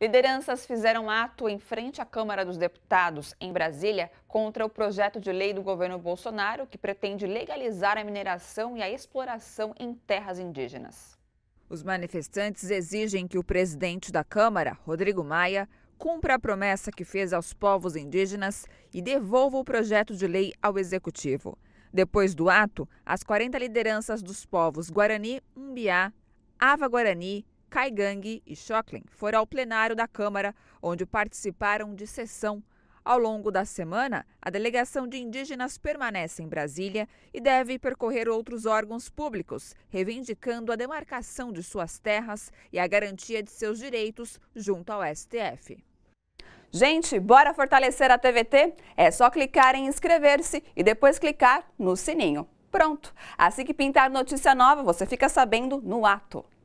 Lideranças fizeram ato em frente à Câmara dos Deputados, em Brasília, contra o projeto de lei do governo Bolsonaro que pretende legalizar a mineração e a exploração em terras indígenas. Os manifestantes exigem que o presidente da Câmara, Rodrigo Maia, cumpra a promessa que fez aos povos indígenas e devolva o projeto de lei ao executivo. Depois do ato, as 40 lideranças dos povos Guarani, Umbiá, Ava Guarani, Kai Gang e Shocklin foram ao plenário da Câmara, onde participaram de sessão. Ao longo da semana, a delegação de indígenas permanece em Brasília e deve percorrer outros órgãos públicos, reivindicando a demarcação de suas terras e a garantia de seus direitos junto ao STF. Gente, bora fortalecer a TVT? É só clicar em inscrever-se e depois clicar no sininho. Pronto! Assim que pintar notícia nova, você fica sabendo no ato.